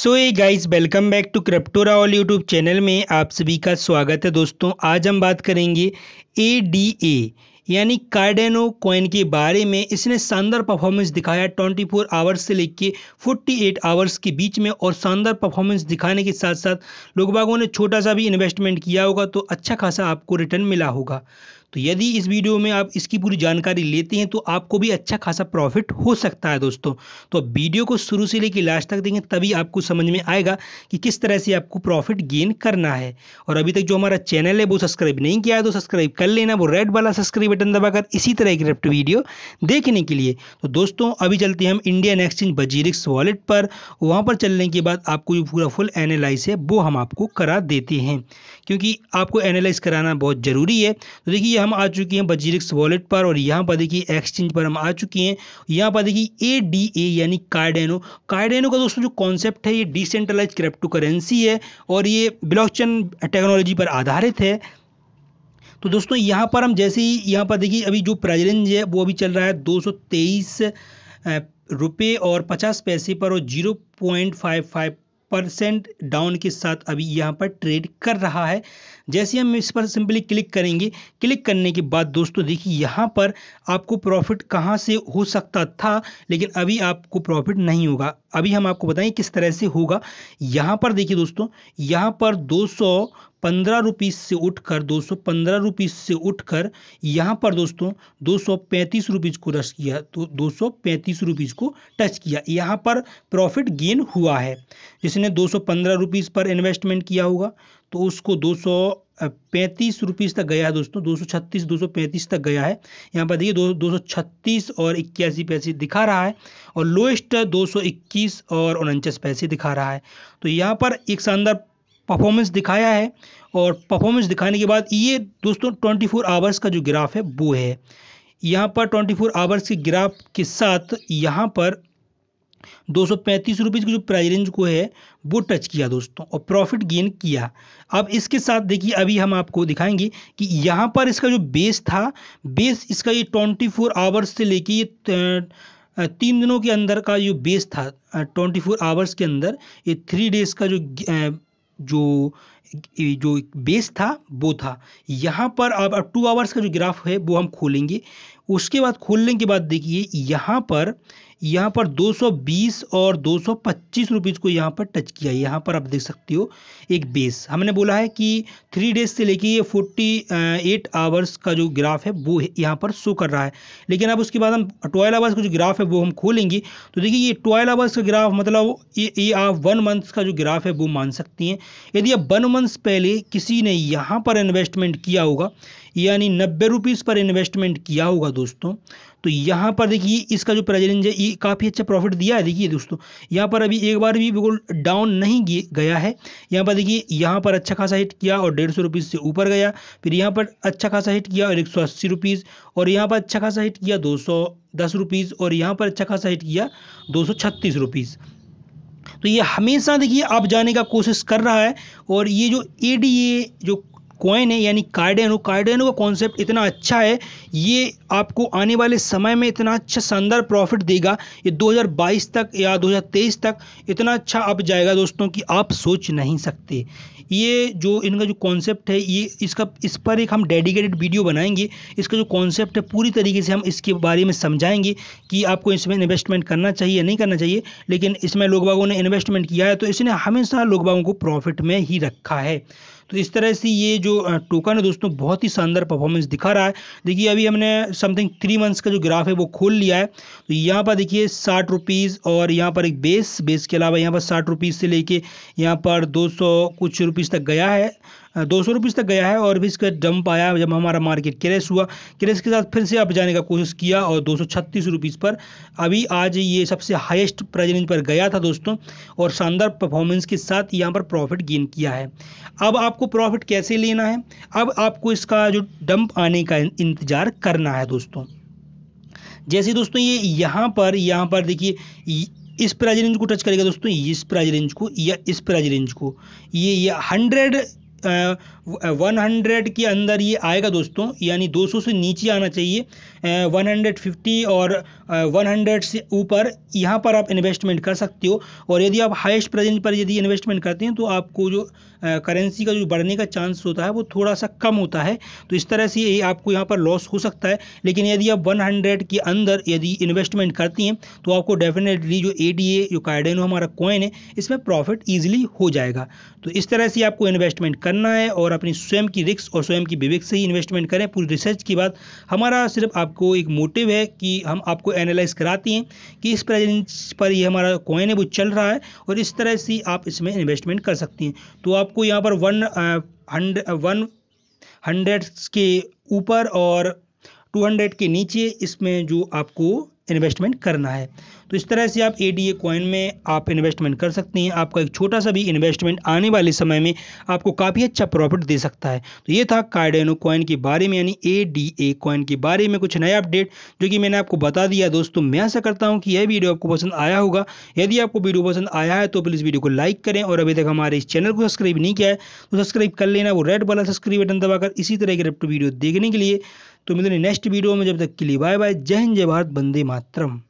सो ये guys welcome back to crypto Rawal YouTube channel में आप सभी का स्वागत है दोस्तों आज हम बात करेंगे ए डी ए यानी कार्डेनो कॉइन के बारे में इसने शानदार परफॉर्मेंस दिखाया 24 आवर्स से लेकर 48 आवर्स के बीच में और शानदार परफॉर्मेंस दिखाने के साथ साथ लोग बागों ने छोटा सा भी इन्वेस्टमेंट किया होगा तो अच्छा खासा आपको रिटर्न मिला होगा तो यदि इस वीडियो में आप इसकी पूरी जानकारी लेते हैं तो आपको भी अच्छा खासा प्रॉफिट हो सकता है दोस्तों तो वीडियो को शुरू से लेकर लास्ट तक देखें तभी आपको समझ में आएगा कि किस तरह से आपको प्रॉफिट गेन करना है और अभी तक जो हमारा चैनल है वो सब्सक्राइब नहीं किया है तो सब्सक्राइब कर लेना वो रेड वाला सब्सक्राइब बटन दबाकर इसी तरह की क्रिप्टो वीडियो देखने के लिए तो दोस्तों अभी चलते हैं हम इंडियन एक्सचेंज बजीरिक्स वॉलेट पर वहाँ पर चलने के बाद आपको जो पूरा फुल एनालाइज है वो हम आपको करा देते हैं क्योंकि आपको एनालाइज कराना बहुत ज़रूरी है तो देखिए हम आ चुके हैं बजीरिक्स वॉलेट पर और यहाँ पर देखिए एक्सचेंज पर हम आ चुके हैं यहाँ पर देखिए ए डी ए यानी कार्डेनो कार्डेनो का दोस्तों जो कॉन्सेप्ट है ये डिसेंट्रलाइज क्रिप्टो करेंसी है और ये ब्लॉकचेन टेक्नोलॉजी पर आधारित है तो दोस्तों यहाँ पर हम जैसे ही यहाँ पर देखिए अभी जो प्राइस है वो अभी चल रहा है दो सौ और पचास पैसे पर और जीरो परसेंट डाउन के साथ अभी यहाँ पर ट्रेड कर रहा है जैसे हम इस पर सिंपली क्लिक करेंगे क्लिक करने के बाद दोस्तों देखिए यहाँ पर आपको प्रॉफिट कहाँ से हो सकता था लेकिन अभी आपको प्रॉफिट नहीं होगा अभी हम आपको बताएं किस तरह से होगा यहाँ पर देखिए दोस्तों यहाँ पर दो सौ पंद्रह रुपीज़ से उठकर दो सौ पंद्रह रुपीज़ से उठकर यहाँ पर दोस्तों दो सौ पैंतीस रुपीज़ को रश किया तो दो सौ पैंतीस रुपीज़ को टच किया यहाँ पर प्रॉफिट गेन हुआ है जिसने दो सौ पंद्रह रुपीज़ पर इन्वेस्टमेंट किया होगा तो उसको दो सौ पैंतीस रुपीज़ तक गया है दोस्तों दो सौ छत्तीस दो सौ पैंतीस तक गया है यहाँ पर देखिए दो दो सौ छत्तीस और इक्यासी पैसे दिखा रहा है और लोएस्ट दो सौ इक्कीस और उनचास पैसे दिखा रहा है तो यहाँ पर एक शानदार परफॉर्मेंस दिखाया है और परफॉर्मेंस दिखाने के बाद ये दोस्तों ट्वेंटी फोर आवर्स का जो ग्राफ है वो है यहाँ पर ट्वेंटी फोर आवर्स के ग्राफ के साथ यहाँ पर दो सौ पैंतीस की जो प्राइस रेंज को है वो टच किया दोस्तों और प्रॉफिट गेन किया अब इसके साथ देखिए अभी हम आपको दिखाएंगे कि यहाँ पर इसका जो बेस था बेस इसका ये ट्वेंटी फोर आवर्स से लेके ये तीन दिनों के अंदर का जो बेस था ट्वेंटी फोर आवर्स के अंदर ये थ्री डेज का जो जो जो बेस था वो था यहाँ पर अब टू आवर्स का जो ग्राफ है वो हम खोलेंगे उसके बाद खोलने के बाद देखिए यहाँ पर यहाँ पर 220 और 225 रुपीस को यहाँ पर टच किया है यहाँ पर आप देख सकते हो एक बेस हमने बोला है कि थ्री डेज से लेके ये 48 आवर्स का जो ग्राफ है वो यहाँ पर शो कर रहा है लेकिन अब उसके बाद हम ट्वेल्व आवर्स का जो ग्राफ है वो हम खोलेंगे तो देखिए ये ट्वेल्व आवर्स का ग्राफ मतलब ये, ये आप वन मंथ का जो ग्राफ है वो मान सकती हैं यदि आप वन मंथ्स पहले किसी ने यहाँ पर इन्वेस्टमेंट किया होगा यानी नब्बे रुपीज़ पर इन्वेस्टमेंट किया होगा दोस्तों तो यहाँ पर देखिए इसका जो प्रेजेंस है ये काफ़ी अच्छा प्रॉफिट दिया है देखिए दोस्तों यहाँ पर अभी एक बार भी बिल्कुल डाउन नहीं गया है यहाँ पर देखिए यहाँ पर अच्छा खासा हिट किया और डेढ़ सौ से ऊपर गया फिर यहाँ पर अच्छा खासा हिट किया और एक सौ अस्सी रुपीज़ और यहाँ पर अच्छा खासा हिट किया दो सौ दस रुपीज़ और यहाँ पर अच्छा खासा हिट किया दो सौ छत्तीस रुपीज़ तो ये हमेशा देखिए आप जाने का कोशिश कर रहा है और ये जो ए जो कॉइन है यानी कार्डेनो कार्डेनो का कॉन्सेप्ट इतना अच्छा है ये आपको आने वाले समय में इतना अच्छा शानदार प्रॉफिट देगा ये 2022 तक या 2023 तक इतना अच्छा अप जाएगा दोस्तों कि आप सोच नहीं सकते ये जो इनका जो कॉन्सेप्ट है ये इसका इस पर एक हम डेडिकेटेड वीडियो बनाएंगे इसका जो कॉन्सेप्ट है पूरी तरीके से हम इसके बारे में समझाएंगे कि आपको इसमें इन्वेस्टमेंट करना चाहिए या नहीं करना चाहिए लेकिन इसमें लोग बागों ने इन्वेस्टमेंट किया है तो इसने हमेशा लोग बागों को प्रॉफिट में ही रखा है तो इस तरह से ये जो टोकन है दोस्तों बहुत ही शानदार परफॉर्मेंस दिखा रहा है देखिए अभी हमने समथिंग थ्री मंथ्स का जो ग्राफ है वो खोल लिया है तो यहाँ पर देखिए साठ रुपीज़ और यहाँ पर एक बेस बेस के अलावा यहाँ पर साठ रुपीज़ से लेके यहाँ पर दो सौ कुछ रुपीज़ तक गया है दो सौ रुपीज़ तक गया है और भी इसका जंप आया जब हमारा मार्केट क्रेश हुआ क्रेश के साथ फिर से अप जाने का कोशिश किया और दो सौ छत्तीस रुपीज़ पर अभी आज ये सबसे हाईएस्ट प्राइज रेंज पर गया था दोस्तों और शानदार परफॉर्मेंस के साथ यहाँ पर प्रॉफिट गेन किया है अब आपको प्रॉफिट कैसे लेना है अब आपको इसका जो डंप आने का इंतज़ार करना है दोस्तों जैसे दोस्तों ये यहाँ पर यहाँ पर देखिए इस प्राइज रेंज को टच करेगा दोस्तों इस प्राइज रेंज को या इस प्राइज रेंज को ये ये हंड्रेड वन हंड्रेड के अंदर ये आएगा दोस्तों यानी 200 से नीचे आना चाहिए वन हंड्रेड फिफ्टी और वन हंड्रेड से ऊपर यहाँ पर आप इन्वेस्टमेंट कर सकते हो और यदि आप हाईएस्ट प्रेजेंट पर यदि इन्वेस्टमेंट करते हैं तो आपको जो करेंसी का जो बढ़ने का चांस होता है वो थोड़ा सा कम होता है तो इस तरह से आपको यहाँ पर लॉस हो सकता है लेकिन यदि आप 100 के अंदर यदि इन्वेस्टमेंट करती हैं तो आपको डेफिनेटली जो ए जो कार्डेनो हमारा कॉइन है इसमें प्रॉफिट ईजिली हो जाएगा तो इस तरह से आपको इन्वेस्टमेंट करना है और अपनी स्वयं की रिक्स और स्वयं की विवेक से ही इन्वेस्टमेंट करें पूरी रिसर्च के बाद हमारा सिर्फ आपको एक मोटिव है कि हम आपको एनालाइज कराती हैं कि इस प्रेजेंस पर ये हमारा कॉइन है वो चल रहा है और इस तरह से आप इसमें इन्वेस्टमेंट कर सकती हैं तो आप आपको यहाँ पर वन हंड वन हंड्रेड के ऊपर और टू हंड्रेड के नीचे इसमें जो आपको इन्वेस्टमेंट करना है तो इस तरह से आप ए डी ए कॉइन में आप इन्वेस्टमेंट कर सकते हैं आपका एक छोटा सा भी इन्वेस्टमेंट आने वाले समय में आपको काफ़ी अच्छा प्रॉफिट दे सकता है तो ये था कार्डेनो कॉइन के बारे में यानी ए डी ए कॉइन के बारे में कुछ नया अपडेट जो कि मैंने आपको बता दिया दोस्तों मैं ऐसा करता हूँ कि यह वीडियो आपको पसंद आया होगा यदि आपको वीडियो पसंद आया है तो प्लीज़ वीडियो को लाइक करें और अभी तक हमारे इस चैनल को सब्सक्राइब नहीं किया है तो सब्सक्राइब कर लेना वो रेड वाला सब्सक्राइब बटन दबाकर इसी तरह की रेप्टो वीडियो देखने के लिए तो मिलते हैं नेक्स्ट वीडियो में जब तक के लिए बाय बाय जय हिंद जय भारत बंदे मातरम